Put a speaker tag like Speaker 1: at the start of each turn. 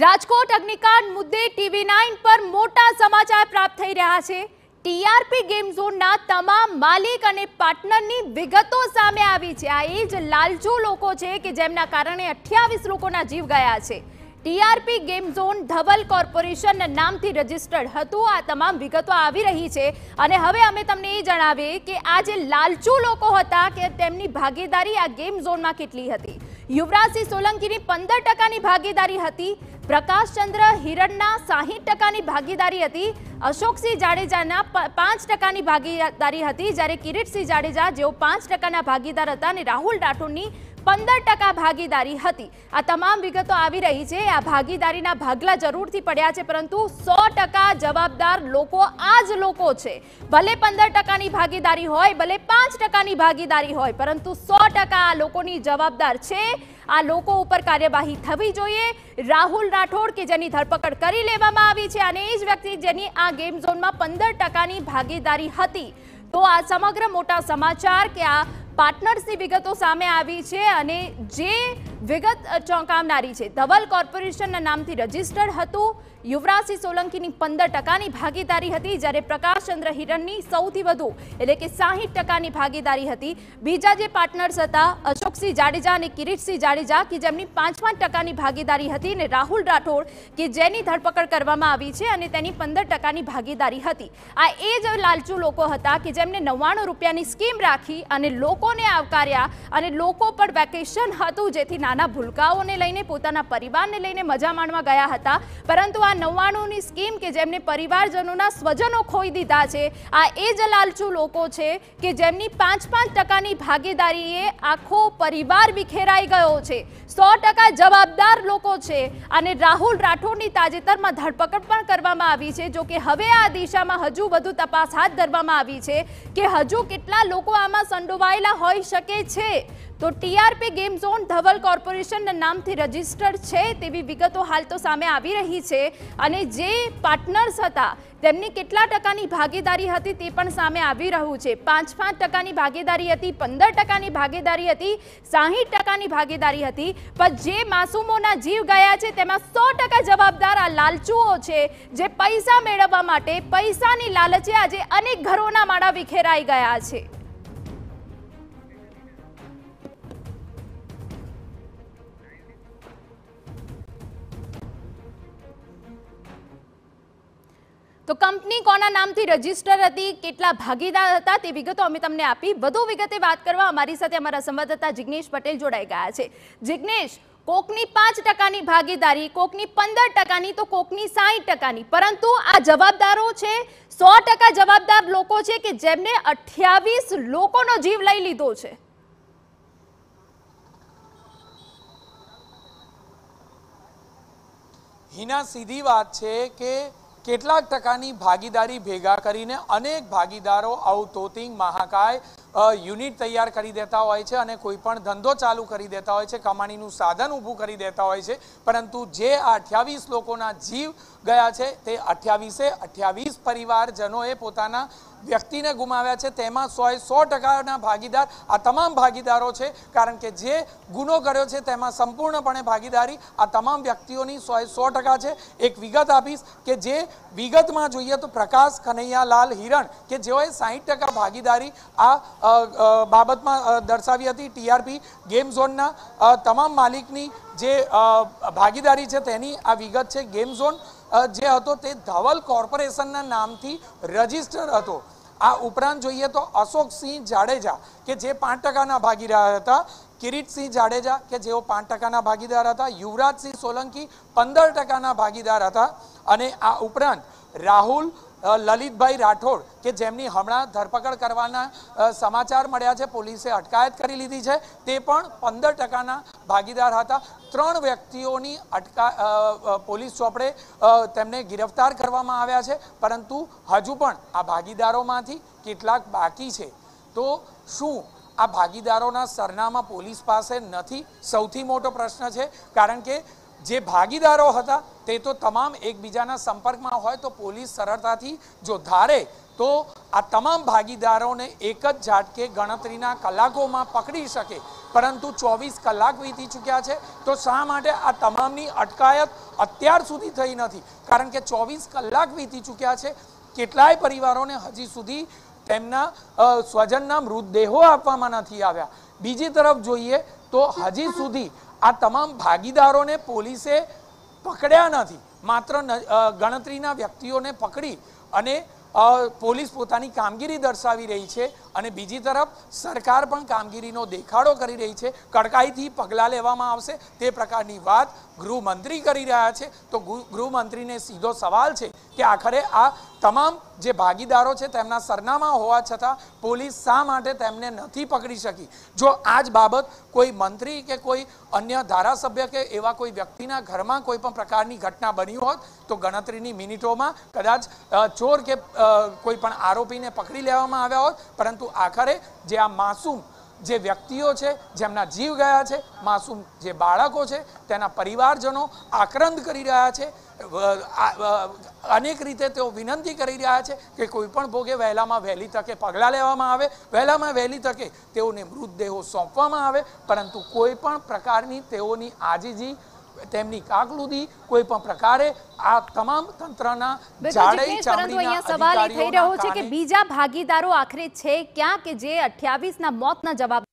Speaker 1: રાજકોટ અગ્નિકાંડ મુદ્દે TV nine પર મોટા સમાચાર પ્રાપ્ત થઈ રહ્યા છે ટીઆરપી ગેમ ઝોનના તમામ માલિક અને પાર્ટનરની વિગતો સામે આવી છે આ એ જ લાલચો લોકો છે કે જેમના કારણે અઠ્યાવીસ લોકોના જીવ ગયા છે ટીઆરપી ગેમ ઝોન ધવલ કોર્પોરેશનના નામથી રજિસ્ટર્ડ હતું આ તમામ વિગતો આવી રહી છે અને હવે અમે તમને એ જણાવીએ કે આ જે લાલચુ લોકો હતા કે તેમની ભાગીદારી આ ગેમ ઝોનમાં કેટલી હતી યુવરાજસિંહ સોલંકીની પંદર ટકાની ભાગીદારી હતી પ્રકાશચંદ્ર હિરણના સાહીઠ ટકાની ભાગીદારી હતી અશોકસિંહ જાડેજાના પાંચ ટકાની ભાગીદારી હતી જ્યારે કિરીટસિંહ જાડેજા જેઓ પાંચ ટકાના ભાગીદાર હતા અને રાહુલ રાઠોડની પંદર ટકા ભાગીદારી હતી આ તમામ વિગતો આવી રહી છે આ ભાગીદારીના ભાગલા જરૂરથી પડ્યા છે પરંતુ સો ટકા જવાબદાર લોકો આ જ લોકો છે ભલે પંદર ટકાની ભાગીદારી હોય ભલે પાંચ ટકાની ભાગીદારી હોય પરંતુ સો ટકા આ લોકોની જવાબદાર છે આ લોકો ઉપર કાર્યવાહી થવી જોઈએ રાહુલ રાઠોડ કે જેની ધરપકડ કરી લેવામાં આવી છે અને એ જ વ્યક્તિ જેની આ ગેમ ઝોનમાં પંદર ટકાની ભાગીદારી હતી તો આ સમગ્ર મોટા સમાચાર કે આ પાર્ટનર્સની વિગતો સામે આવી છે અને જે વિગત ચોંકાવનારી છે ધવલ કોર્પોરેશનના નામથી રજિસ્ટર્ડ હતું યુવરાજસિંહ સોલંકીની પંદર ટકાની ભાગીદારી હતી જ્યારે પ્રકાશચંદ્ર હિરણની સૌથી વધુ એટલે કે સાહીઠ ટકાની ભાગીદારી હતી બીજા જે પાર્ટનર્સ હતા અશોકસિંહ જાડેજા અને કિરીટસિંહ જાડેજા કે જેમની પાંચ પાંચ ટકાની ભાગીદારી હતી અને રાહુલ રાઠોડ કે જેની ધરપકડ કરવામાં આવી છે અને તેની પંદર ટકાની ભાગીદારી હતી આ એ જ લાલચુ લોકો હતા કે જેમને નવ્વાણું રૂપિયાની સ્કીમ રાખી અને લોકોને આવકાર્યા અને લોકો પર વેકેશન હતું જેથી નાના ભૂલકાઓને લઈને પોતાના પરિવારને લઈને મજા માણવા ગયા હતા પરંતુ આ નવ્વાણુંની સ્કીમ કે જેમને પરિવારજનોના સ્વજનો ખોઈ દીધા છે આ એ જ લાલચુ લોકો છે કે જેમની પાંચ પાંચ ટકાની ભાગીદારીએ આખો પરિવાર વિખેરાઈ ગયો છે સો ટકા જવાબદાર લોકો છે અને રાહુલ રાઠોડની તાજેતરમાં ધરપકડ પણ કરવામાં આવી છે જો કે હવે આ દિશામાં હજુ વધુ તપાસ હાથ ધરવામાં આવી છે કે હજુ કેટલા લોકો આમાં સંડોવાયેલા હોઈ શકે છે તો ટીઆરપી ગેમ ઝોન ધવલ કોર્પોરેશનના નામથી રજિસ્ટર્ડ છે તેવી વિગતો હાલ તો સામે આવી રહી છે અને જે પાર્ટનર્સ હતા તેમની કેટલા ટકાની ભાગીદારી હતી તે પણ સામે આવી રહ્યું છે પાંચ પાંચ ટકાની ભાગીદારી હતી પંદર ટકાની ભાગીદારી હતી સાહીઠ ટકાની ભાગીદારી હતી પણ જે માસૂમોના જીવ ગયા છે તેમાં સો ટકા જવાબદાર આ લાલચુઓ છે જે પૈસા મેળવવા માટે પૈસાની લાલચે આજે અનેક ઘરોના માળા વિખેરાઈ ગયા છે તો કંપની કોના નામથી રજીસ્ટર હતી કેટલા ભાગીદાર હતા તે વિગતો અમે તમને આપી વધુ વિગતે વાત કરવા અમારી સાથે અમારા સંવાદદાતા જિગ્નેશ પટેલ જોડાઈ ગયા છે જિગ્નેશ કોકની પાંચ ટકાની ભાગીદારી કોકની પંદર ટકાની તો કોકની સાહીઠ ટકાની પરંતુ આ જવાબદારો છે સો ટકા જવાબદાર લોકો છે કે જેમને અઠ્યાવીસ લોકોનો જીવ લઈ લીધો છે
Speaker 2: હિના સીધી વાત છે કે કેટલાક ટકાની ભાગીદારી ભેગા કરીને અનેક ભાગીદારો આઉટોતિંગ મહાકાય યુનિટ તૈયાર કરી દેતા હોય છે અને કોઈ પણ ધંધો ચાલુ કરી દેતા હોય છે કમાણીનું સાધન ઊભું કરી દેતા હોય છે પરંતુ જે આ અઠ્યાવીસ લોકોના જીવ ગયા છે તે અઠ્યાવીસે અઠ્યાવીસ પરિવારજનોએ પોતાના વ્યક્તિને ગુમાવ્યા છે તેમાં સોએ સો ટકાના ભાગીદાર આ તમામ ભાગીદારો છે કારણ કે જે ગુનો કર્યો છે તેમાં સંપૂર્ણપણે ભાગીદારી આ તમામ વ્યક્તિઓની સોએ સો ટકા છે એક વિગત આપીશ કે જે વિગતમાં જોઈએ તો પ્રકાશ કનૈયાલાલ હિરણ કે જેઓએ સાહીઠ ટકા ભાગીદારી આ બાબતમાં દર્શાવી હતી ટીઆરપી ગેમ ઝોનના તમામ માલિકની જે ભાગીદારી છે તેની આ વિગત છે ગેમ ઝોન જે હતો તે ધવલ કોર્પોરેશનના નામથી રજિસ્ટર હતો આ ઉપરાંત જોઈએ તો અશોક સિંહ જાડેજા કે જે પાંચ ટકાના ભાગીદાર હતા કિરીટસિંહ જાડેજા કે જેઓ પાંચ ટકાના ભાગીદાર હતા યુવરાજસિંહ સોલંકી પંદર ટકાના ભાગીદાર હતા અને આ ઉપરાંત રાહુલ લાલિતભાઈ રાઠોડ કે જેમને હમણાં ધરપકડ કરવાના સમાચાર મળ્યા છે પોલીસે અટકાયત કરી લીધી છે તે પણ 15% ના भागीदार હતા ત્રણ વ્યક્તિઓની અટકા પોલીસ સો આપણે તેમણે ગિરફતાર કરવામાં આવ્યા છે પરંતુ હજુ પણ આ ભાગીદારોમાંથી કેટલા બાકી છે તો શું આ ભાગીદારોના સરનામા પોલીસ પાસે નથી સૌથી મોટો પ્રશ્ન છે કારણ કે જે ભાગીદારો હતા તે તો તમામ એકબીજાના સંપર્કમાં હોય તો પોલીસ સરળતાથી જો ધારે તો આ તમામ ભાગીદારોને એક જ ઝાટકે ગણતરીના કલાકોમાં પકડી શકે પરંતુ ચોવીસ કલાક વીતી ચૂક્યા છે તો શા માટે આ તમામની અટકાયત અત્યાર સુધી થઈ નથી કારણ કે ચોવીસ કલાક વીતી ચૂક્યા છે કેટલાય પરિવારોને હજી સુધી તેમના સ્વજનના મૃતદેહો આપવામાં નથી આવ્યા બીજી તરફ જોઈએ તો હજી સુધી આ તમામ ભાગીદારોને પોલીસે પકડ્યા નથી માત્ર ગણતરીના વ્યક્તિઓને પકડી અને પોલીસ પોતાની કામગીરી દર્શાવી રહી છે અને બીજી તરફ સરકાર પણ કામગીરીનો દેખાડો કરી રહી છે કડકાઈથી પગલાં લેવામાં આવશે તે પ્રકારની વાત ગૃહમંત્રી કરી રહ્યા છે તો ગૃહમંત્રીને સીધો સવાલ છે કે આખરે આ તમામ જે ભાગીદારો છે તેમના સરનામા હોવા છતાં પોલીસ શા માટે તેમને નથી પકડી શકી જો આ જ બાબત કોઈ મંત્રી કે કોઈ અન્ય ધારાસભ્ય કે એવા કોઈ વ્યક્તિના ઘરમાં કોઈ પણ પ્રકારની ઘટના બની હોત તો ગણતરીની મિનિટોમાં કદાચ ચોર કે કોઈ પણ આરોપીને પકડી લેવામાં આવ્યા હોત પરંતુ આખરે જે આ માસૂમ જે વ્યક્તિઓ છે જેમના જીવ ગયા છે માસૂમ જે બાળકો છે તેના પરિવારજનો આક્રંદ કરી રહ્યા છે અનેક રીતે તેઓ વિનંતી કરી રહ્યા છે કે કોઈ પણ ભોગે વહેલામાં વહેલી તકે પગલાં લેવામાં આવે વહેલામાં વહેલી તકે તેઓને મૃતદેહો સોંપવામાં આવે પરંતુ કોઈ પણ પ્રકારની તેઓની આજીજી તેમની કાકલુદી કોઈ પણ પ્રકારે આ તમામ તંત્રના જાડે ચામડીના સવાલ થઈ રહ્યો છે કે
Speaker 1: બીજા ભાગીદારો આખરે છે ક્યાં કે જે 28 ના મોતના જવાબ